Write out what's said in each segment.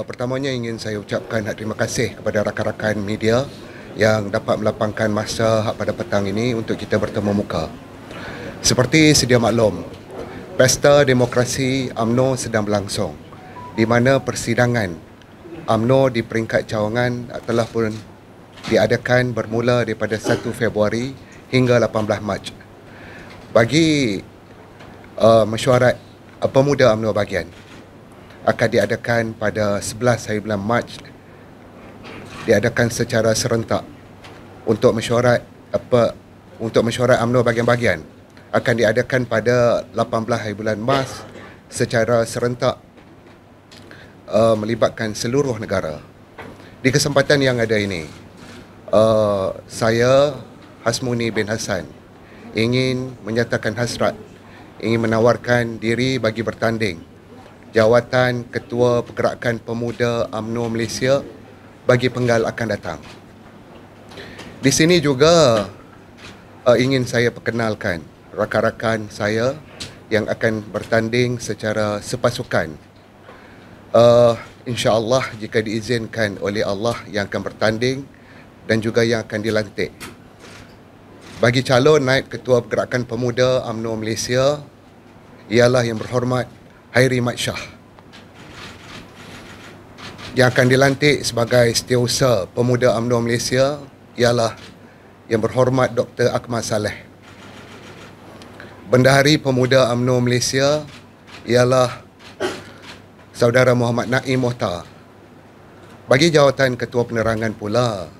Uh, pertamanya ingin saya ucapkan terima kasih kepada rakan-rakan media yang dapat melapangkan masa pada petang ini untuk kita bertemu muka. Seperti sedia maklum, Pesta Demokrasi UMNO sedang berlangsung di mana persidangan UMNO di peringkat cawangan telah pun diadakan bermula daripada 1 Februari hingga 18 Mac. Bagi uh, mesyuarat uh, pemuda UMNO bagian akan diadakan pada 11 hari bulan Mac diadakan secara serentak untuk mesyuarat apa untuk mesyuarat UMNO bahagian-bahagian akan diadakan pada 18 hari bulan Mac secara serentak uh, melibatkan seluruh negara. Di kesempatan yang ada ini, uh, saya Hasmuni bin Hasan ingin menyatakan hasrat ingin menawarkan diri bagi bertanding jawatan Ketua Pergerakan Pemuda UMNO Malaysia bagi penggal akan datang. Di sini juga uh, ingin saya perkenalkan rakan-rakan saya yang akan bertanding secara sepasukan. Uh, InsyaAllah jika diizinkan oleh Allah yang akan bertanding dan juga yang akan dilantik. Bagi calon naib Ketua Pergerakan Pemuda UMNO Malaysia ialah yang berhormat Hairi Matsyah yang akan dilantik sebagai setiausaha pemuda UMNO Malaysia ialah yang berhormat Dr. Akmal Saleh. Bendahari Pemuda UMNO Malaysia ialah Saudara Muhammad Naim Mohtar. Bagi jawatan Ketua Penerangan pula,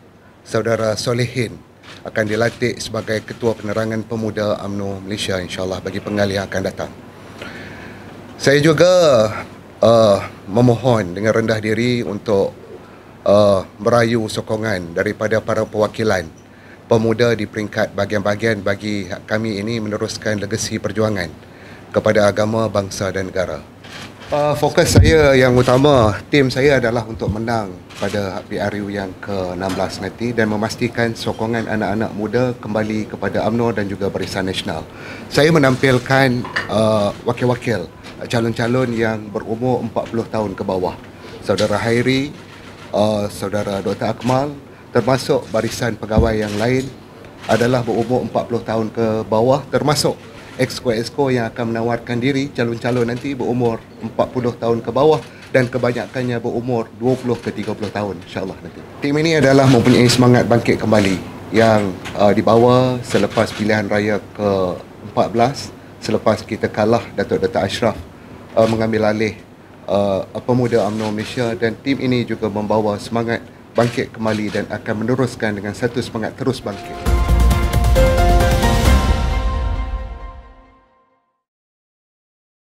Saudara Solehin akan dilantik sebagai Ketua Penerangan Pemuda UMNO Malaysia insyaAllah bagi pengalian akan datang. Saya juga uh, memohon dengan rendah diri untuk uh, merayu sokongan daripada para perwakilan pemuda di peringkat bahagian-bahagian bagi kami ini meneruskan legasi perjuangan kepada agama, bangsa dan negara. Uh, fokus saya yang utama, tim saya adalah untuk menang pada PRU yang ke-16 nanti dan memastikan sokongan anak-anak muda kembali kepada UMNO dan juga Barisan Nasional. Saya menampilkan uh, wakil-wakil, uh, calon-calon yang berumur 40 tahun ke bawah. Saudara Hairi, uh, Saudara Dr. Akmal, termasuk Barisan Pegawai yang lain adalah berumur 40 tahun ke bawah termasuk exco-exco yang akan menawarkan diri calon-calon nanti berumur 40 tahun ke bawah dan kebanyakannya berumur 20 ke 30 tahun insyaAllah nanti. Tim ini adalah mempunyai semangat bangkit kembali yang uh, dibawa selepas pilihan raya ke-14 selepas kita kalah Datuk Dr. Ashraf uh, mengambil alih uh, pemuda UMNO Malaysia dan tim ini juga membawa semangat bangkit kembali dan akan meneruskan dengan satu semangat terus bangkit.